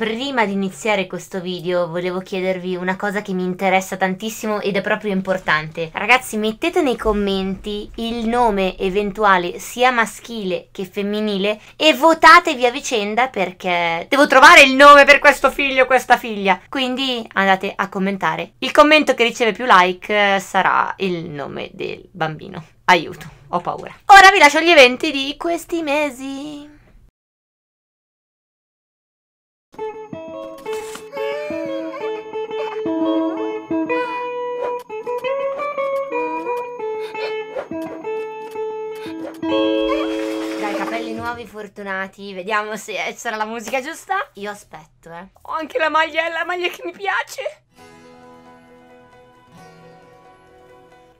Prima di iniziare questo video volevo chiedervi una cosa che mi interessa tantissimo ed è proprio importante. Ragazzi mettete nei commenti il nome eventuale sia maschile che femminile e votatevi a vicenda perché devo trovare il nome per questo figlio o questa figlia. Quindi andate a commentare. Il commento che riceve più like eh, sarà il nome del bambino. Aiuto, ho paura. Ora vi lascio gli eventi di questi mesi. dei nuovi fortunati. Vediamo se eh, sarà la musica giusta. Io aspetto, eh. Ho anche la maglia, è la maglia che mi piace.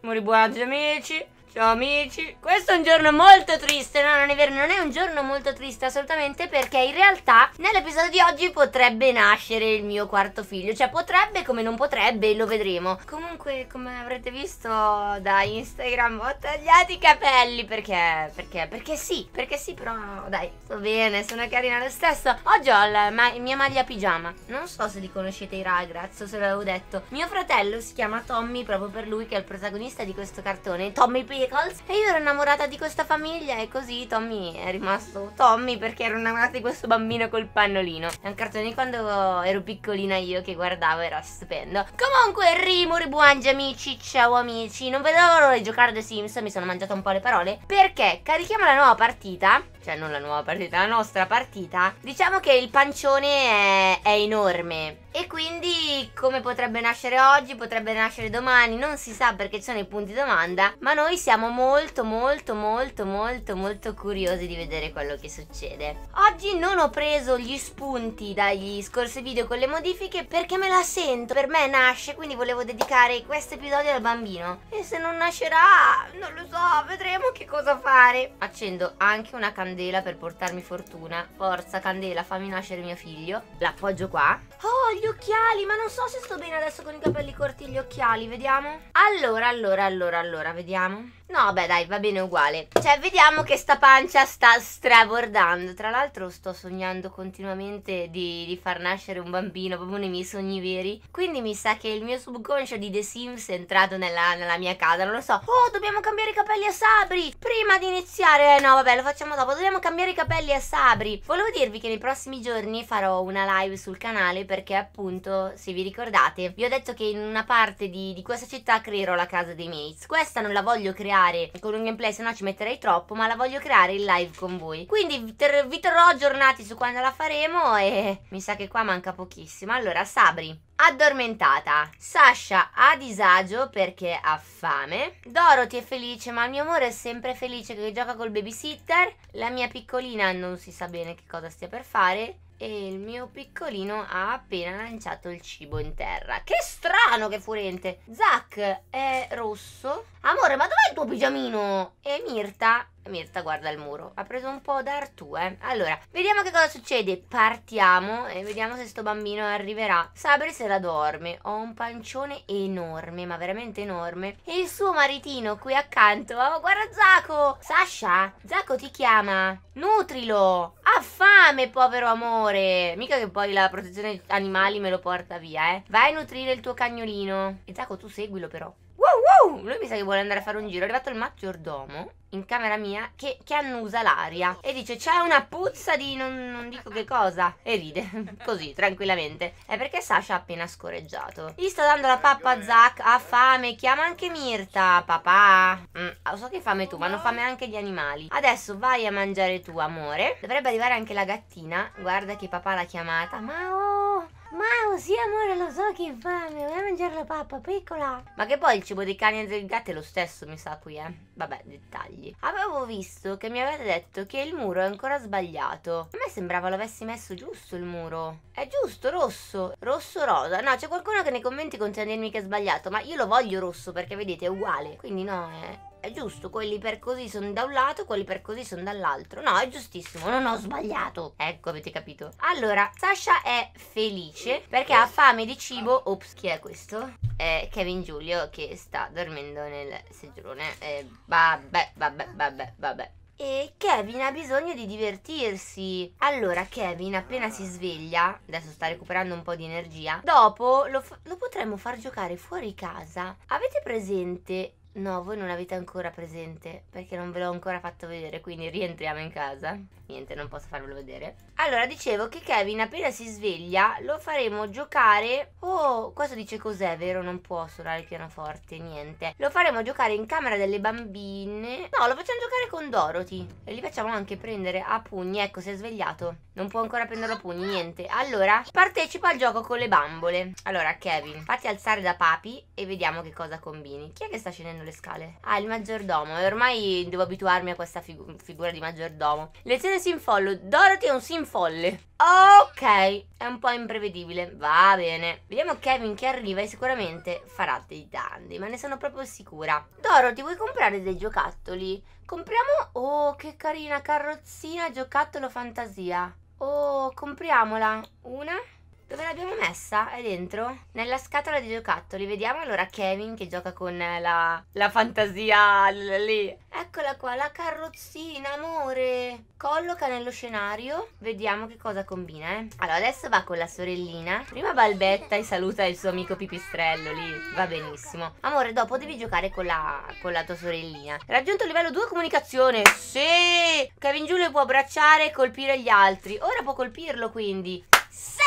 Mori buoni amici. Ciao amici, questo è un giorno molto triste, no non è vero, non è un giorno molto triste assolutamente perché in realtà nell'episodio di oggi potrebbe nascere il mio quarto figlio, cioè potrebbe come non potrebbe, lo vedremo. Comunque come avrete visto da Instagram ho tagliato i capelli perché, perché, perché sì, perché sì però dai, sto bene, sono carina lo stesso. Oggi ho la ma mia maglia pigiama, non so se li conoscete i ragazzi o se l'avevo detto. Mio fratello si chiama Tommy proprio per lui che è il protagonista di questo cartone, Tommy P Pickles e io ero innamorata di questa famiglia e così Tommy è rimasto Tommy perché ero innamorata di questo bambino col pannolino. È un cartone di quando ero piccolina io che guardavo, era stupendo. Comunque, rimori buongi amici, ciao amici. Non vedo l'ora di giocare a The Sims, mi sono mangiata un po' le parole. Perché carichiamo la nuova partita, cioè non la nuova partita, la nostra partita. Diciamo che il pancione è, è enorme. E quindi come potrebbe nascere oggi, potrebbe nascere domani, non si sa perché ci sono i punti domanda, ma noi siamo siamo molto molto molto molto molto curiosi di vedere quello che succede. Oggi non ho preso gli spunti dagli scorsi video con le modifiche perché me la sento, per me nasce, quindi volevo dedicare questo episodio al bambino. E se non nascerà, non lo so, vedremo che cosa fare. Accendo anche una candela per portarmi fortuna. Forza candela, fammi nascere mio figlio. L'appoggio qua. Oh, gli occhiali, ma non so se sto bene adesso con i capelli corti e gli occhiali, vediamo. Allora, allora, allora, allora, vediamo. No, beh, dai, va bene uguale. Cioè, vediamo che sta pancia sta strabordando. Tra l'altro sto sognando continuamente di, di, far nascere un bambino, proprio nei miei sogni veri. Quindi mi sa che il mio subconscio di The Sims è entrato nella, nella mia casa, non lo so. Oh, dobbiamo cambiare i capelli a Sabri! Prima di iniziare, eh no, vabbè, lo facciamo dopo. Dobbiamo cambiare i capelli a Sabri. Volevo dirvi che nei prossimi giorni farò una live sul canale perché appunto, se vi ricordate, vi ho detto che in una parte di, di questa città creerò la casa dei mates. Questa non la voglio creare creare con un gameplay, se no ci metterei troppo, ma la voglio creare in live con voi. Quindi vi terrò aggiornati su quando la faremo e mi sa che qua manca pochissimo. Allora, Sabri, addormentata. Sasha a disagio perché ha fame. Dorothy è felice, ma il mio amore è sempre felice che gioca col babysitter. La mia piccolina non si sa bene che cosa stia per fare e il mio piccolino ha appena lanciato il cibo in terra. Che strano, che furente! Zack è rosso. Amore, ma dov'è il tuo pigiamino? E Mirta Mirta guarda il muro. Ha preso un po' da Artù, eh. Allora, vediamo che cosa succede. Partiamo e vediamo se sto bambino arriverà. Sabri se la dorme. Ho un pancione enorme, ma veramente enorme. E il suo maritino qui accanto. Oh, guarda Zaco! Sasha, Zaco ti chiama. Nutrilo! Ha fame, povero amore! Mica che poi la protezione animali me lo porta via, eh. Vai a nutrire il tuo cagnolino. E Zaco, tu seguilo però. Wow, wow! Lui mi sa che vuole andare a fare un giro. È arrivato il maggiordomo in camera mia che, che, annusa l'aria e dice c'è una puzza di non, non, dico che cosa e ride così tranquillamente è perché Sasha ha appena scorreggiato gli sta dando la pappa a eh. Zack ha fame chiama anche Mirta papà mm, ah, so che fame tu ma hanno fame anche gli animali adesso vai a mangiare tu amore dovrebbe arrivare anche la gattina guarda che papà l'ha chiamata ma oh ma sì amore lo so che infame, vuoi mangiare la pappa piccola? Ma che poi il cibo dei cani e del gatto è lo stesso mi sa qui eh Vabbè dettagli Avevo visto che mi avete detto che il muro è ancora sbagliato A me sembrava l'avessi messo giusto il muro È giusto rosso, rosso rosa No c'è qualcuno che nei commenti continua a dirmi che è sbagliato Ma io lo voglio rosso perché vedete è uguale Quindi no è, è giusto, quelli per così sono da un lato, quelli per così sono dall'altro. No, è giustissimo, non ho sbagliato. Ecco, avete capito. Allora, Sasha è felice perché ha fame di cibo. Ops, chi è questo? È Kevin Giulio che sta dormendo nel seggiolone. Eh, vabbè, vabbè, vabbè, vabbè. E Kevin ha bisogno di divertirsi. Allora, Kevin, appena si sveglia, adesso sta recuperando un po' di energia, dopo lo, lo potremmo far giocare fuori casa. Avete presente No, voi non l'avete ancora presente perché non ve l'ho ancora fatto vedere, quindi rientriamo in casa. Niente, non posso farvelo vedere. Allora, dicevo che Kevin appena si sveglia lo faremo giocare... Oh, questo dice cos'è, vero? Non può suonare il pianoforte, niente. Lo faremo giocare in camera delle bambine. No, lo facciamo giocare con Dorothy. E li facciamo anche prendere a pugni. Ecco, si è svegliato. Non può ancora prenderlo a pugni, niente. Allora, partecipa al gioco con le bambole. Allora, Kevin, fatti alzare da papi e vediamo che cosa combini. Chi è che sta scendendo? fanno le scale? Ah, il maggiordomo. E ormai devo abituarmi a questa figu figura di maggiordomo. Lezione Sinfollo. Dorothy è un Sinfolle. Ok, è un po' imprevedibile. Va bene. Vediamo Kevin che arriva e sicuramente farà dei danni, ma ne sono proprio sicura. Dorothy, vuoi comprare dei giocattoli? Compriamo... Oh, che carina carrozzina, giocattolo fantasia. Oh, compriamola. Una... Dove l'abbiamo messa? È dentro? Nella scatola di giocattoli. Vediamo allora Kevin che gioca con la, la fantasia lì. Eccola qua, la carrozzina, amore. Colloca nello scenario. Vediamo che cosa combina, eh. Allora, adesso va con la sorellina. Prima balbetta e saluta il suo amico pipistrello lì. Va benissimo. Amore, dopo devi giocare con la, con la tua sorellina. Raggiunto il livello 2 comunicazione. Sì! Kevin Giulio può abbracciare e colpire gli altri. Ora può colpirlo, quindi. Sì!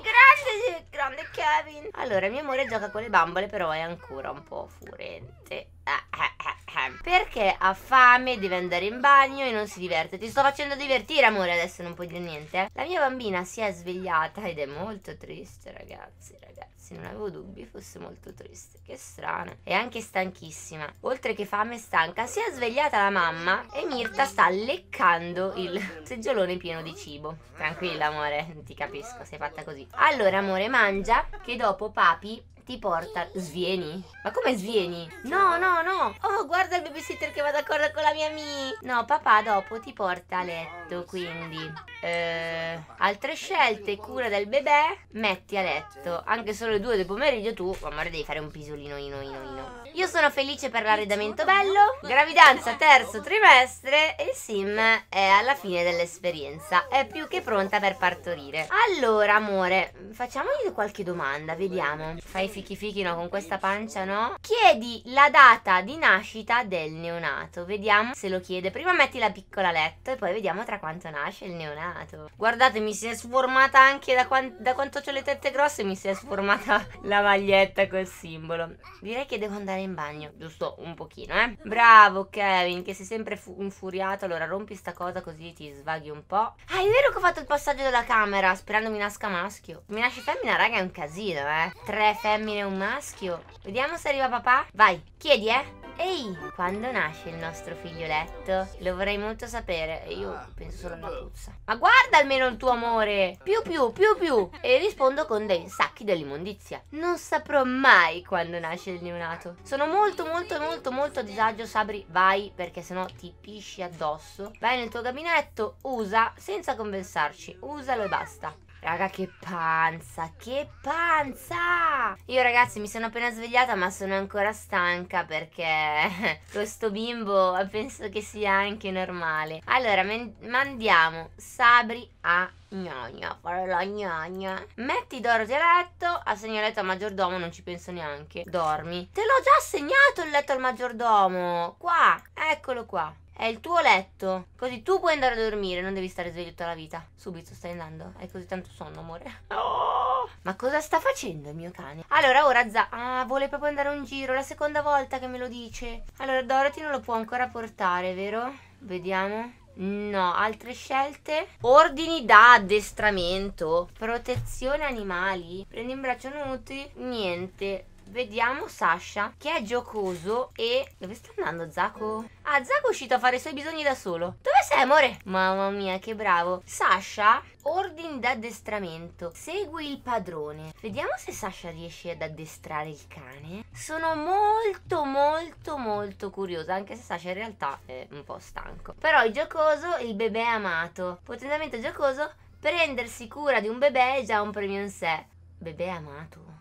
grande, grande Kevin. Allora, mio amore gioca con le bambole, però è ancora un po' furente. Eh, eh, eh, Perché ha fame, deve andare in bagno e non si diverte. Ti sto facendo divertire, amore, adesso non puoi dire niente. La mia bambina si è svegliata ed è molto triste, ragazzi, ragazzi anzi non avevo dubbi fosse molto triste. Che strano. E anche stanchissima. Oltre che fame e stanca, si è svegliata la mamma e Mirta sta leccando il seggiolone pieno di cibo. Tranquilla amore, ti capisco, sei fatta così. Allora amore, mangia che dopo papi ti porta. Svieni? Ma come svieni? No, no, no. Oh, guarda il babysitter che va d'accordo con la mia Mi. No, papà dopo ti porta a letto, quindi. Eh, altre scelte, cura del bebè, metti a letto. Anche solo le due del pomeriggio tu, oh, amore, devi fare un pisolino, ino, ino, ino. Io sono felice per l'arredamento bello. Gravidanza terzo trimestre e il Sim è alla fine dell'esperienza. È più che pronta per partorire. Allora, amore, facciamogli qualche domanda, vediamo. Fai fichi fichi, no, con questa pancia, no? Chiedi la data di nascita del neonato. Vediamo se lo chiede. Prima metti la piccola letto e poi vediamo tra quanto nasce il neonato. Guardate, mi si è sformata anche da, quant da quanto ho le tette grosse, mi si è sformata la maglietta col simbolo. Direi che devo andare in bagno, giusto un pochino, eh? Bravo Kevin, che sei sempre infuriato, allora rompi sta cosa così ti svaghi un po'. Ah, è vero che ho fatto il passaggio della camera, sperando mi nasca maschio. Mi nasce femmina, raga, è un casino, eh? Tre femmine femmina e un maschio. Vediamo se arriva papà. Vai, chiedi, eh. Ehi, quando nasce il nostro figlioletto? Lo vorrei molto sapere. Io ah, penso solo alla eh. puzza. Ma guarda almeno il tuo amore! Più, più, più, più! E rispondo con dei sacchi dell'immondizia. Non saprò mai quando nasce il neonato. Sono molto, molto, molto, molto a disagio. Sabri, vai, perché sennò ti pisci addosso. Vai nel tuo gabinetto, usa, senza compensarci. Usalo e basta. Raga che panza, che panza! Io ragazzi mi sono appena svegliata ma sono ancora stanca perché questo bimbo penso che sia anche normale. Allora mandiamo Sabri a gnagna, fare la gnagna. Metti Dorothy a letto, assegno il letto al maggiordomo, non ci penso neanche. Dormi. Te l'ho già assegnato il letto al maggiordomo, qua, eccolo qua. È il tuo letto. Così tu puoi andare a dormire, non devi stare sveglio tutta la vita. Subito stai andando. Hai così tanto sonno, amore. Oh! ma cosa sta facendo il mio cane? Allora, ora Za... Ah, vuole proprio andare un giro. La seconda volta che me lo dice. Allora, Dorothy non lo può ancora portare, vero? Vediamo. No, altre scelte? Ordini da addestramento. Protezione animali. Prendi in braccio Nutri. Niente. Vediamo Sasha che è giocoso e... Dove sta andando Zaco? Ah, Zaco è uscito a fare i suoi bisogni da solo. Dove sei, amore? Mamma mia, che bravo. Sasha, ordini d'addestramento. Segui il padrone. Vediamo se Sasha riesce ad addestrare il cane. Sono molto, molto, molto curiosa, anche se Sasha in realtà è un po' stanco. Però il giocoso, il bebè amato. Potenzialmente giocoso, prendersi cura di un bebè è già un premio in sé. Bebè amato?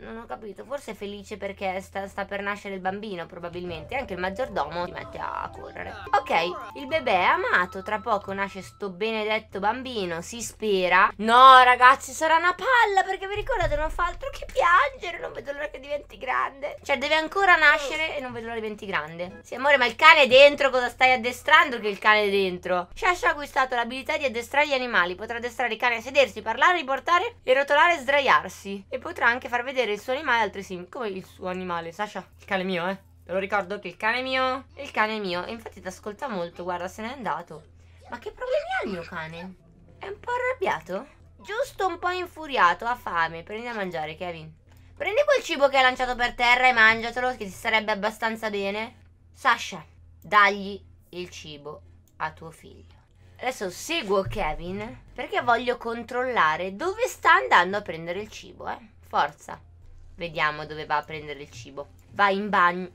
Non ho capito, forse è felice perché sta, sta, per nascere il bambino probabilmente Anche il maggiordomo si mette a correre Ok, il bebè è amato, tra poco nasce sto benedetto bambino, si spera No ragazzi, sarà una palla perché vi ricordate non fa altro che piangere Non vedo l'ora che diventi grande Cioè deve ancora nascere e non vedo l'ora che diventi grande Sì amore, ma il cane è dentro, cosa stai addestrando che il cane è dentro? Shash ha acquistato l'abilità di addestrare gli animali Potrà addestrare i cani a sedersi, parlare, riportare e rotolare e sdraiarsi E potrà anche far vedere il suo animale altri sim. Come il suo animale, Sasha? Il cane mio, eh? Ve lo ricordo che il cane è mio. Il cane è mio. E infatti ti ascolta molto, guarda, se n'è andato. Ma che problemi ha il mio cane? È un po' arrabbiato? Giusto un po' infuriato, ha fame. Prendi a mangiare, Kevin. Prendi quel cibo che hai lanciato per terra e mangiatelo, che ti sarebbe abbastanza bene. Sasha, dagli il cibo a tuo figlio. Adesso seguo Kevin perché voglio controllare dove sta andando a prendere il cibo, eh. Forza. Vediamo dove va a prendere il cibo. Va in bagno.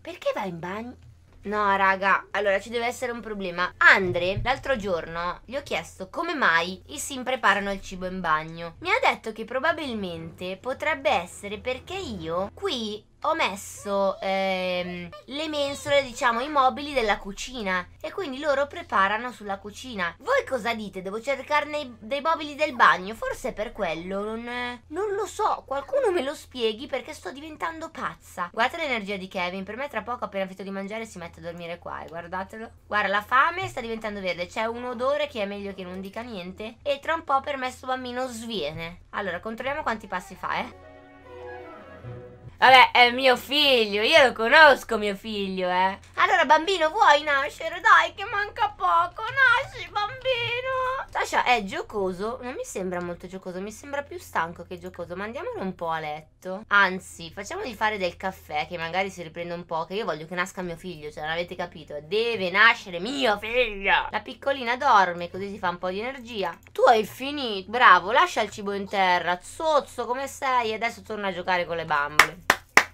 Perché va in bagno? No, raga, allora ci deve essere un problema. Andre, l'altro giorno, gli ho chiesto come mai i sim preparano il cibo in bagno. Mi ha detto che probabilmente potrebbe essere perché io qui ho messo ehm, le mensole, diciamo, i mobili della cucina e quindi loro preparano sulla cucina. Voi cosa dite? Devo cercarne dei mobili del bagno? Forse è per quello, non, non lo so. Qualcuno me lo spieghi perché sto diventando pazza. Guardate l'energia di Kevin, per me tra poco appena finito di mangiare si mette a dormire qua, eh, guardatelo. Guarda, la fame sta diventando verde, c'è un odore che è meglio che non dica niente e tra un po' per me sto bambino sviene. Allora, controlliamo quanti passi fa, eh. Vabbè, è mio figlio, io lo conosco mio figlio, eh. Allora, bambino, vuoi nascere? Dai, che manca poco, nasci, bambino. Sasha è giocoso, non mi sembra molto giocoso, mi sembra più stanco che giocoso, mandiamolo ma un po' a letto. Anzi, facciamogli fare del caffè, che magari si riprende un po', che io voglio che nasca mio figlio, cioè, non avete capito? Deve nascere mio figlio. La piccolina dorme, così si fa un po' di energia. Tu hai finito, bravo, lascia il cibo in terra, zozzo come sei, e adesso torna a giocare con le bambole.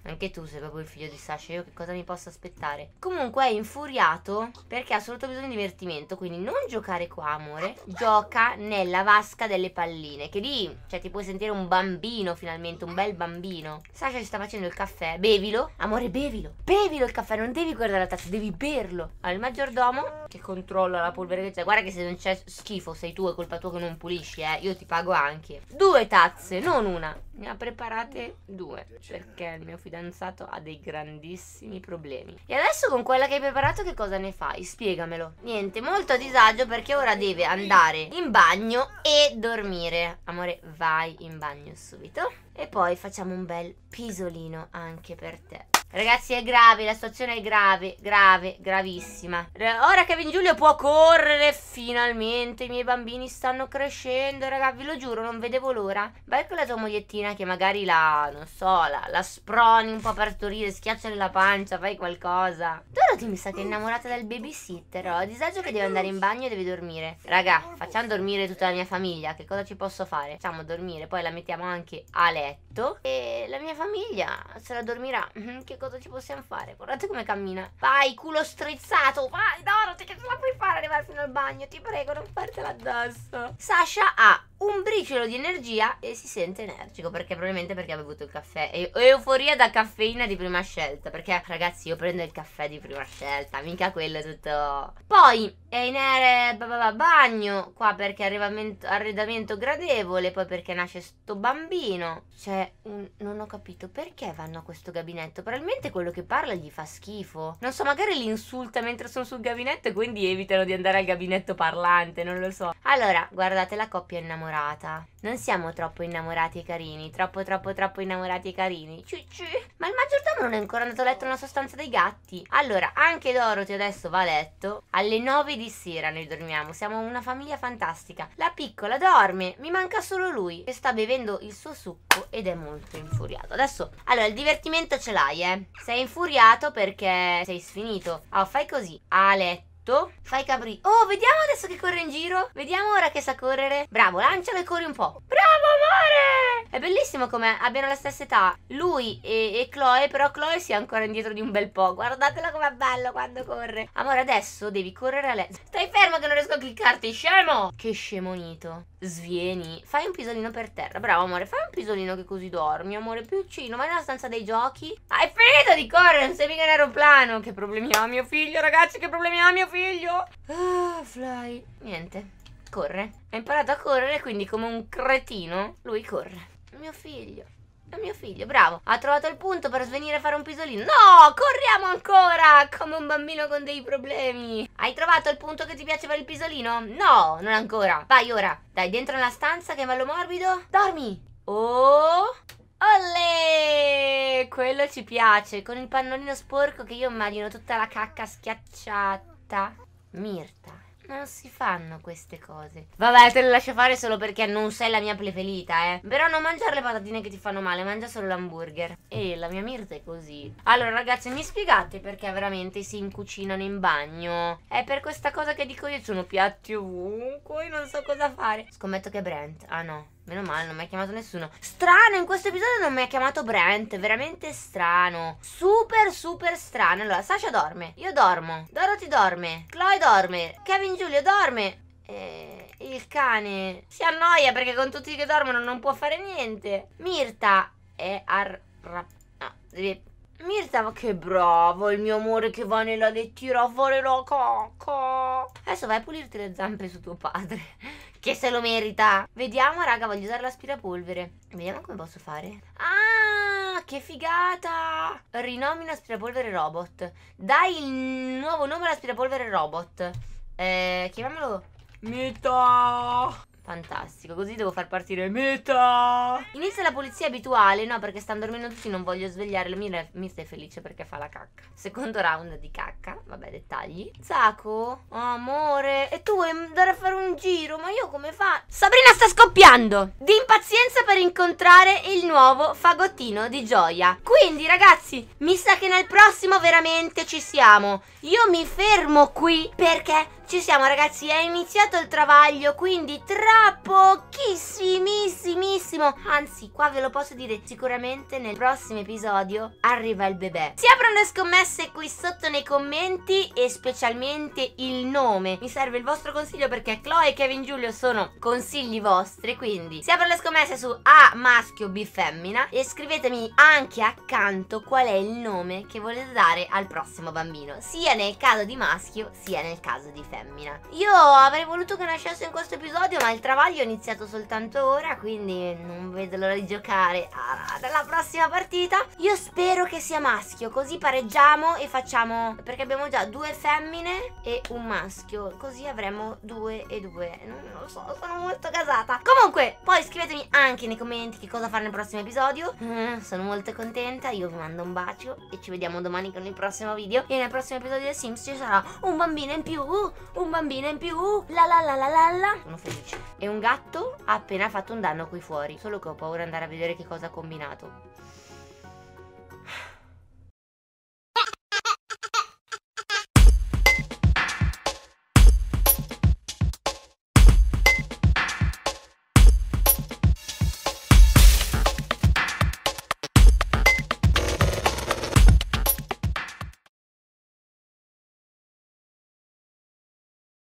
Anche tu sei proprio il figlio di Sasha, io che cosa mi posso aspettare? Comunque è infuriato perché ha assoluto bisogno di divertimento, quindi non giocare qua, amore. Gioca nella vasca delle palline, che lì, cioè, ti puoi sentire un bambino finalmente, un bel bambino. Sasha ci sta facendo il caffè, bevilo. Amore, bevilo. Bevilo il caffè, non devi guardare la tazza, devi berlo. Allora, il maggiordomo che controlla la polvere che c'è. Guarda che se non c'è schifo, sei tu, è colpa tua che non pulisci, eh. Io ti pago anche. Due tazze, non una. Ne ha preparate due, cioè, perché il mio fidanzato fidanzato ha dei grandissimi problemi. E adesso con quella che hai preparato che cosa ne fai? Spiegamelo. Niente, molto a disagio perché ora deve andare in bagno e dormire. Amore, vai in bagno subito. E poi facciamo un bel pisolino anche per te. Ragazzi è grave, la situazione è grave, grave, gravissima Ora Kevin Giulio può correre finalmente I miei bambini stanno crescendo, ragazzi, ve lo giuro, non vedevo l'ora Vai con la tua mogliettina che magari la, non so, la, la sproni un po' a partorire Schiaccia la pancia, fai qualcosa Dorothy mi sa che è innamorata del babysitter Ho disagio che deve andare in bagno e deve dormire Raga, facciamo dormire tutta la mia famiglia Che cosa ci posso fare? Facciamo dormire, poi la mettiamo anche a letto E la mia famiglia se la dormirà mhm, Che cosa ci possiamo fare. Guardate come cammina. Vai, culo strizzato. Vai, Dorothy, che cosa puoi fare arrivare fino al bagno? Ti prego, non fartela addosso. Sasha ha un briciolo di energia e si sente energico perché probabilmente perché ha bevuto il caffè e euforia da caffeina di prima scelta perché ragazzi io prendo il caffè di prima scelta mica quello è tutto poi è in ere bagno qua perché arredamento gradevole poi perché nasce sto bambino cioè un, non ho capito perché vanno a questo gabinetto probabilmente quello che parla gli fa schifo non so magari li insulta mentre sono sul gabinetto e quindi evitano di andare al gabinetto parlante non lo so allora guardate la coppia innamorata innamorata. Non siamo troppo innamorati e carini, troppo troppo troppo innamorati e carini. Cicci. Ma il maggiordomo non è ancora andato a letto nella sostanza dei gatti. Allora, anche Dorothy adesso va a letto. Alle 9 di sera noi dormiamo, siamo una famiglia fantastica. La piccola dorme, mi manca solo lui che sta bevendo il suo succo ed è molto infuriato. Adesso, allora, il divertimento ce l'hai, eh. Sei infuriato perché sei sfinito. Oh, fai così. A letto tutto. Fai capri. Oh, vediamo adesso che corre in giro. Vediamo ora che sa correre. Bravo, lancialo e corri un po'. Bravo, amore! È bellissimo come abbiano la stessa età. Lui e, e Chloe, però Chloe si è ancora indietro di un bel po'. Guardatela com'è bello quando corre. Amore, adesso devi correre a lei. Stai fermo che non riesco a cliccarti, scemo! Che scemonito. Svieni. Fai un pisolino per terra. Bravo, amore. Fai un pisolino che così dormi, amore. Piccino, vai nella stanza dei giochi. Hai ah, finito di correre, non sei mica in aeroplano. Che problemi ha mio figlio, ragazzi? Che problemi ha mio figlio? Ah, fly. Niente corre. Ha imparato a correre, quindi come un cretino lui corre. Mio figlio. È mio figlio, bravo. Ha trovato il punto per svenire a fare un pisolino. No, corriamo ancora come un bambino con dei problemi. Hai trovato il punto che ti piace fare il pisolino? No, non ancora. Vai ora. Dai, dentro nella stanza che è bello morbido. Dormi. Oh. Olle! Quello ci piace, con il pannolino sporco che io immagino tutta la cacca schiacciata. Mirta. Non si fanno queste cose. Vabbè, te le lascio fare solo perché non sei la mia preferita, eh. Però non mangiare le patatine che ti fanno male, mangia solo l'hamburger. E la mia mirta è così. Allora, ragazzi, mi spiegate perché veramente si incucinano in bagno? È per questa cosa che dico io, sono piatti ovunque, non so cosa fare. Scommetto che è Brent. Ah no, Meno male, non mi ha chiamato nessuno. Strano, in questo episodio non mi ha chiamato Brent. Veramente strano. Super, super strano. Allora, Sasha dorme. Io dormo. Dorothy dorme. Chloe dorme. Kevin Giulio dorme. E eh, il cane si annoia perché con tutti che dormono non può fare niente. Mirta è arra... No, devi... Mirta, che bravo il mio amore che va nella lettiera a fare la cocca. Adesso vai a pulirti le zampe su tuo padre. Che se lo merita. Vediamo, raga, voglio usare l'aspirapolvere. Vediamo come posso fare. Ah, che figata. Rinomina aspirapolvere robot. Dai il nuovo nome all'aspirapolvere robot. Eh, chiamiamolo... Mito. Fantastico, così devo far partire Meta! Inizia la pulizia abituale, no, perché stanno dormendo tutti, non voglio svegliarlo. Mira, mi stai felice perché fa la cacca. Secondo round di cacca, vabbè, dettagli. Zaco, oh, amore, e tu vuoi andare a fare un giro? Ma io come fa? Sabrina sta scoppiando di impazienza per incontrare il nuovo fagottino di gioia. Quindi, ragazzi, mi sa che nel prossimo veramente ci siamo. Io mi fermo qui perché ci siamo ragazzi, è iniziato il travaglio, quindi tra pochissimissimissimo, anzi qua ve lo posso dire, sicuramente nel prossimo episodio arriva il bebè. Si aprono le scommesse qui sotto nei commenti e specialmente il nome. Mi serve il vostro consiglio perché Chloe e Kevin Giulio sono consigli vostri, quindi si aprono le scommesse su A maschio, B femmina e scrivetemi anche accanto qual è il nome che volete dare al prossimo bambino, sia nel caso di maschio sia nel caso di femmina femmina. Io avrei voluto che nascesse in questo episodio, ma il travaglio è iniziato soltanto ora, quindi non vedo l'ora di giocare ah, alla prossima partita. Io spero che sia maschio, così pareggiamo e facciamo... Perché abbiamo già due femmine e un maschio, così avremo due e due. Non lo so, sono molto casata. Comunque, poi scrivetemi anche nei commenti che cosa fare nel prossimo episodio. Mm, sono molto contenta, io vi mando un bacio e ci vediamo domani con il prossimo video. E nel prossimo episodio di Sims ci sarà un bambino in più un bambino in più, la la la la la la. Sono felice. E un gatto ha appena fatto un danno qui fuori, solo che ho paura di andare a vedere che cosa ha combinato.